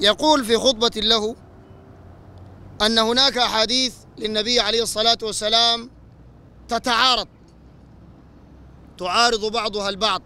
يقول في خطبة له أن هناك أحاديث للنبي عليه الصلاة والسلام تتعارض تعارض بعضها البعض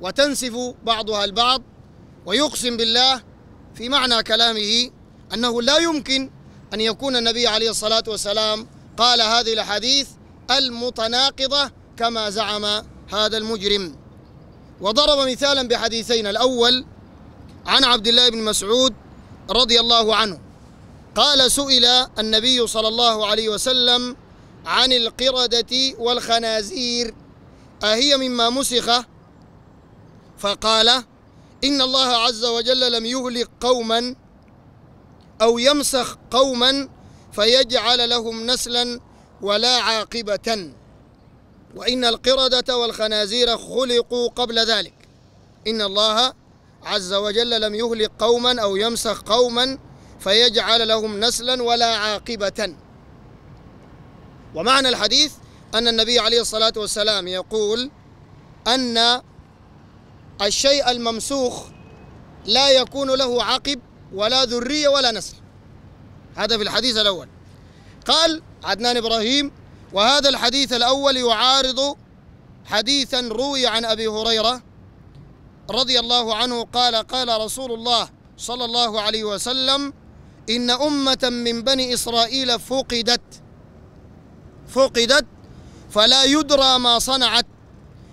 وتنسف بعضها البعض ويقسم بالله في معنى كلامه أنه لا يمكن أن يكون النبي عليه الصلاة والسلام قال هذه الأحاديث المتناقضة كما زعم هذا المجرم وضرب مثالا بحديثين الأول عن عبد الله بن مسعود رضي الله عنه قال سئل النبي صلى الله عليه وسلم عن القردة والخنازير أهي مما مسخ فقال إن الله عز وجل لم يهلك قوما أو يمسخ قوما فيجعل لهم نسلا ولا عاقبة وإن القردة والخنازير خلقوا قبل ذلك إن الله عز وجل لم يهلك قوما أو يمسخ قوما فيجعل لهم نسلا ولا عاقبة ومعنى الحديث أن النبي عليه الصلاة والسلام يقول أن الشيء الممسوخ لا يكون له عقب ولا ذرية ولا نسل هذا في الحديث الأول قال عدنان إبراهيم وهذا الحديث الأول يعارض حديثا روي عن أبي هريرة رضي الله عنه قال قال رسول الله صلى الله عليه وسلم إن أمة من بني إسرائيل فقدت فقدت فلا يدرى ما صنعت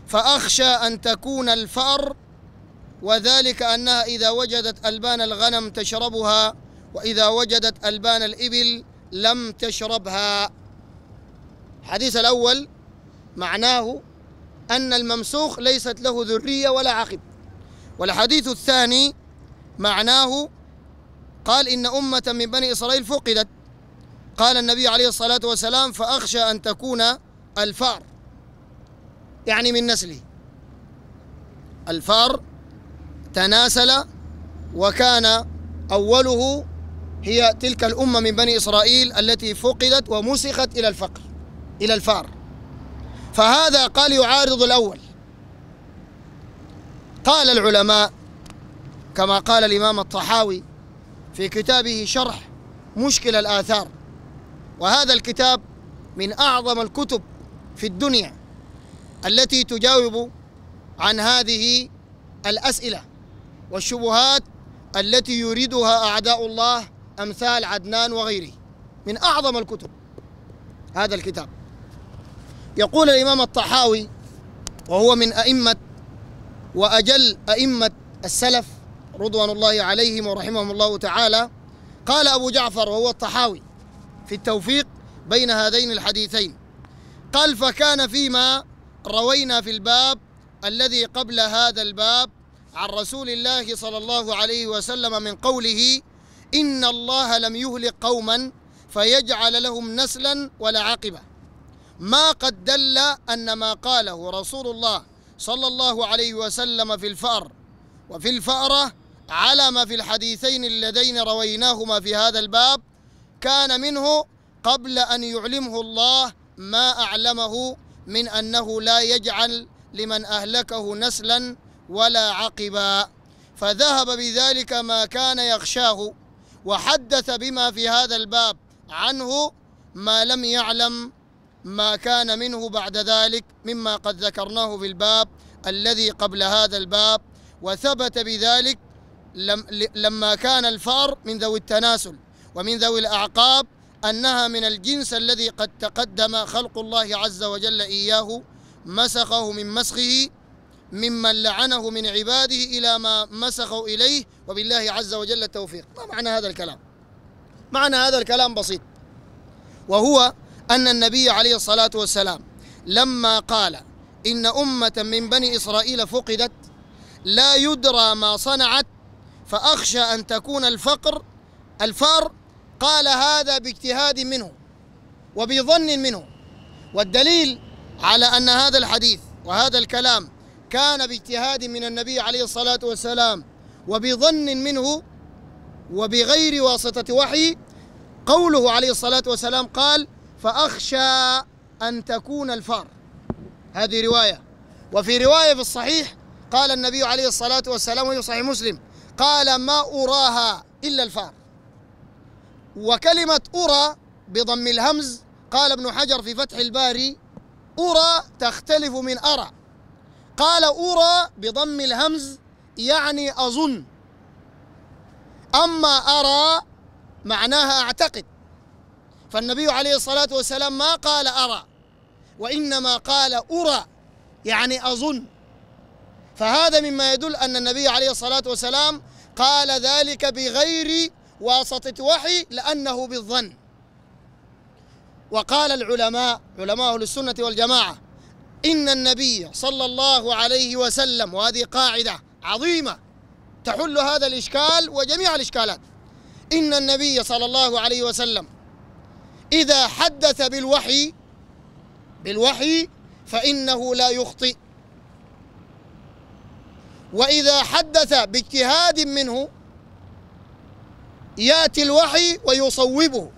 فأخشى أن تكون الفأر وذلك أنها إذا وجدت ألبان الغنم تشربها وإذا وجدت ألبان الإبل لم تشربها الحديث الأول معناه أن الممسوخ ليست له ذرية ولا عقب والحديث الثاني معناه قال إن أمة من بني إسرائيل فقدت قال النبي عليه الصلاة والسلام فأخشى أن تكون الفار يعني من نسله الفار تناسل وكان أوله هي تلك الأمة من بني إسرائيل التي فقدت ومسخت إلى الفقر إلى الفار فهذا قال يعارض الأول قال العلماء كما قال الإمام الطحاوي في كتابه شرح مشكل الآثار وهذا الكتاب من أعظم الكتب في الدنيا التي تجاوب عن هذه الأسئلة والشبهات التي يريدها أعداء الله أمثال عدنان وغيره من أعظم الكتب هذا الكتاب يقول الإمام الطحاوي وهو من أئمة وأجل أئمة السلف رضوان الله عليهم ورحمهم الله تعالى قال أبو جعفر وهو الطحاوي في التوفيق بين هذين الحديثين قال فكان فيما روينا في الباب الذي قبل هذا الباب عن رسول الله صلى الله عليه وسلم من قوله إن الله لم يهلك قوما فيجعل لهم نسلا ولا عقبة ما قد دل أن ما قاله رسول الله صلى الله عليه وسلم في الفأر وفي الفأرة على ما في الحديثين اللذين رويناهما في هذا الباب كان منه قبل أن يعلمه الله ما أعلمه من أنه لا يجعل لمن أهلكه نسلا ولا عقبا فذهب بذلك ما كان يخشاه وحدث بما في هذا الباب عنه ما لم يعلم ما كان منه بعد ذلك مما قد ذكرناه في الباب الذي قبل هذا الباب وثبت بذلك لما كان الفار من ذوي التناسل ومن ذوي الأعقاب أنها من الجنس الذي قد تقدم خلق الله عز وجل إياه مسخه من مسخه ممن لعنه من عباده إلى ما مسخوا إليه وبالله عز وجل التوفيق ما معنى هذا الكلام؟ معنى هذا الكلام بسيط وهو أن النبي عليه الصلاة والسلام لما قال إن أمة من بني إسرائيل فقدت لا يدرى ما صنعت فأخشى أن تكون الفقر الفار قال هذا باجتهاد منه وبظن منه والدليل على أن هذا الحديث وهذا الكلام كان باجتهاد من النبي عليه الصلاة والسلام وبظن منه وبغير واسطة وحي قوله عليه الصلاة والسلام قال فأخشى أن تكون الفار هذه رواية وفي رواية في الصحيح قال النبي عليه الصلاة والسلام وهي صحيح مسلم قال ما أراها إلا الفار وكلمة أرى بضم الهمز قال ابن حجر في فتح الباري أرى تختلف من أرى قال أرى بضم الهمز يعني أظن أما أرى معناها أعتقد فالنبي عليه الصلاة والسلام ما قال أرى وإنما قال أرى يعني أظن فهذا مما يدل أن النبي عليه الصلاة والسلام قال ذلك بغير واسطة وحي لأنه بالظن وقال العلماء علماء السنة والجماعة إن النبي صلى الله عليه وسلم وهذه قاعدة عظيمة تحل هذا الإشكال وجميع الإشكالات إن النبي صلى الله عليه وسلم إذا حدث بالوحي بالوحي فإنه لا يخطئ وإذا حدث باجتهاد منه يأتي الوحي ويصوبه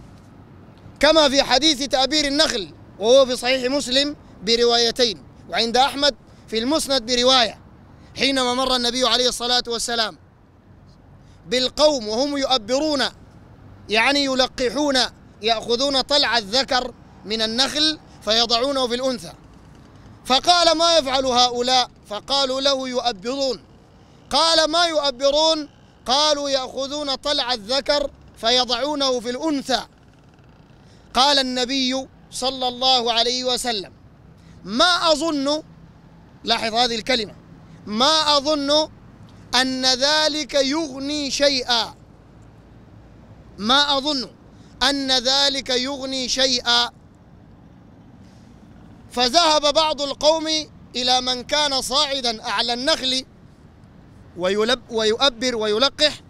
كما في حديث تأبير النخل وهو في صحيح مسلم بروايتين وعند أحمد في المسند برواية حينما مر النبي عليه الصلاة والسلام بالقوم وهم يؤبرون يعني يلقحون يأخذون طلع الذكر من النخل فيضعونه في الأنثى فقال ما يفعل هؤلاء فقالوا له يؤبرون قال ما يؤبرون قالوا يأخذون طلع الذكر فيضعونه في الأنثى قال النبي صلى الله عليه وسلم ما أظن لاحظ هذه الكلمة ما أظن أن ذلك يغني شيئا ما أظن أن ذلك يغني شيئا فذهب بعض القوم إلى من كان صاعدا أعلى النخل ويلب ويؤبر ويلقح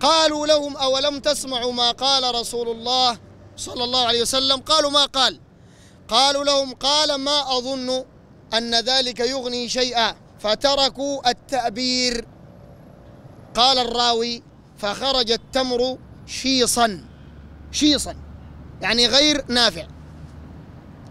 قالوا لهم أولم تسمعوا ما قال رسول الله صلى الله عليه وسلم قالوا ما قال قالوا لهم قال ما أظن أن ذلك يغني شيئا فتركوا التأبير قال الراوي فخرج التمر شيصا شيصا يعني غير نافع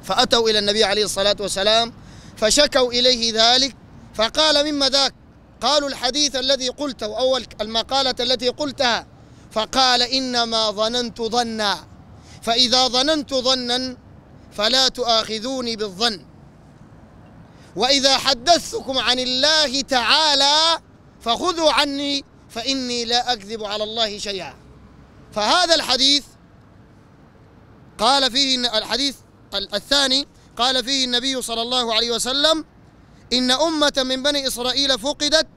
فأتوا إلى النبي عليه الصلاة والسلام فشكوا إليه ذلك فقال مما ذاك قالوا الحديث الذي قلته أول المقالة التي قلتها فقال إنما ظننت ظنا فإذا ظننت ظنا فلا تؤاخذوني بالظن وإذا حدثتكم عن الله تعالى فخذوا عني فإني لا أكذب على الله شيئا فهذا الحديث قال فيه الحديث الثاني قال فيه النبي صلى الله عليه وسلم إن أمة من بني إسرائيل فقدت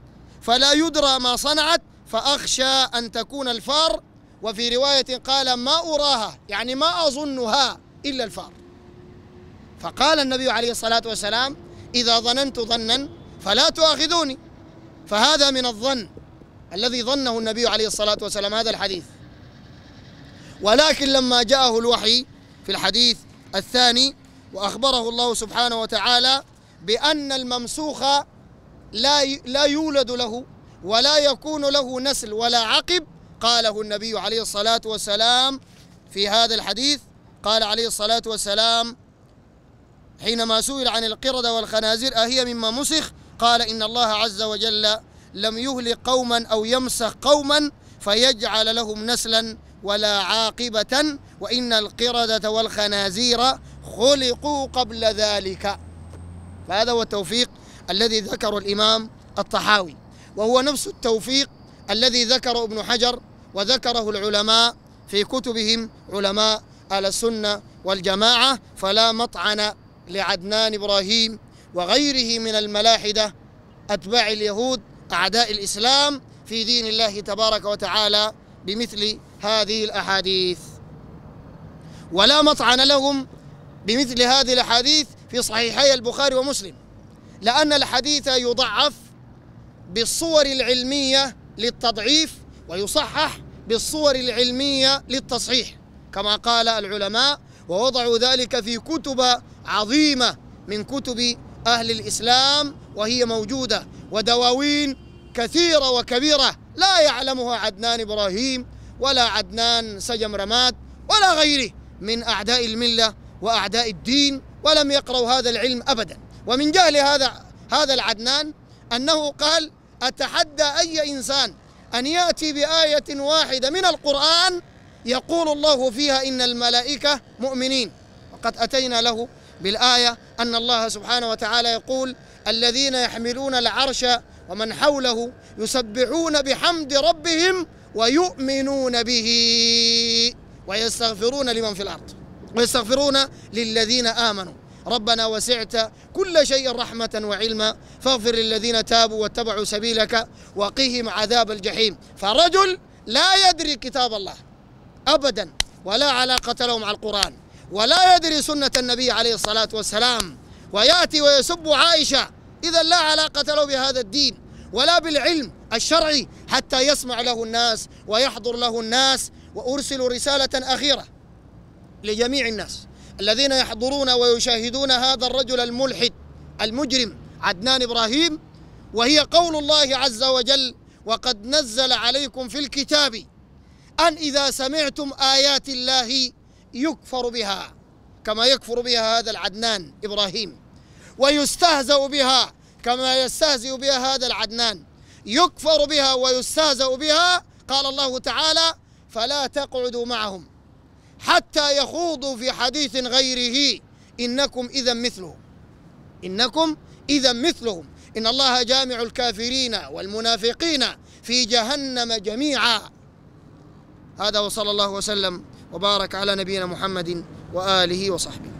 فلا يدرى ما صنعت فأخشى أن تكون الفار وفي رواية قال ما أراها يعني ما أظنها إلا الفار فقال النبي عليه الصلاة والسلام إذا ظننت ظنا فلا تؤاخذوني فهذا من الظن الذي ظنه النبي عليه الصلاة والسلام هذا الحديث ولكن لما جاءه الوحي في الحديث الثاني وأخبره الله سبحانه وتعالى بأن الممسوخ لا لا يولد له ولا يكون له نسل ولا عقب قاله النبي عليه الصلاة والسلام في هذا الحديث قال عليه الصلاة والسلام حينما سئل عن القردة والخنازير أهي مما مسخ قال إن الله عز وجل لم يهلك قوما أو يمسخ قوما فيجعل لهم نسلا ولا عاقبة وإن القردة والخنازير خلقوا قبل ذلك فهذا هو التوفيق الذي ذكره الإمام الطحاوي وهو نفس التوفيق الذي ذكره ابن حجر وذكره العلماء في كتبهم علماء أهل السنة والجماعة فلا مطعن لعدنان إبراهيم وغيره من الملاحدة أتباع اليهود أعداء الإسلام في دين الله تبارك وتعالى بمثل هذه الأحاديث ولا مطعن لهم بمثل هذه الأحاديث في صحيحي البخاري ومسلم لأن الحديث يضعف بالصور العلمية للتضعيف ويصحح بالصور العلمية للتصحيح كما قال العلماء ووضعوا ذلك في كتب عظيمة من كتب أهل الإسلام وهي موجودة ودواوين كثيرة وكبيرة لا يعلمها عدنان إبراهيم ولا عدنان سجم رماد ولا غيره من أعداء الملة وأعداء الدين ولم يقرأوا هذا العلم أبدا ومن جهل هذا هذا العدنان أنه قال أتحدى أي إنسان أن يأتي بآية واحدة من القرآن يقول الله فيها إن الملائكة مؤمنين وقد أتينا له بالآية أن الله سبحانه وتعالى يقول الذين يحملون العرش ومن حوله يسبحون بحمد ربهم ويؤمنون به ويستغفرون لمن في الأرض ويستغفرون للذين آمنوا ربنا وسعت كل شيء رحمة وعلما فاغفر للذين تابوا واتبعوا سبيلك وقهم عذاب الجحيم فرجل لا يدري كتاب الله أبدا ولا علاقة له مع القرآن ولا يدري سنة النبي عليه الصلاة والسلام ويأتي ويسب عائشة إذا لا علاقة له بهذا الدين ولا بالعلم الشرعي حتى يسمع له الناس ويحضر له الناس وأرسل رسالة أخيرة لجميع الناس الذين يحضرون ويشاهدون هذا الرجل الملحد المجرم عدنان إبراهيم وهي قول الله عز وجل وقد نزل عليكم في الكتاب أن إذا سمعتم آيات الله يكفر بها كما يكفر بها هذا العدنان إبراهيم ويستهزأ بها كما يستهزئ بها هذا العدنان يكفر بها ويستهزأ بها قال الله تعالى فلا تقعدوا معهم حتى يخوضوا في حديث غيره إنكم إذا مثلهم إنكم إذا مثلهم إن الله جامع الكافرين والمنافقين في جهنم جميعا هذا وصلى الله وسلم وبارك على نبينا محمد وآله وصحبه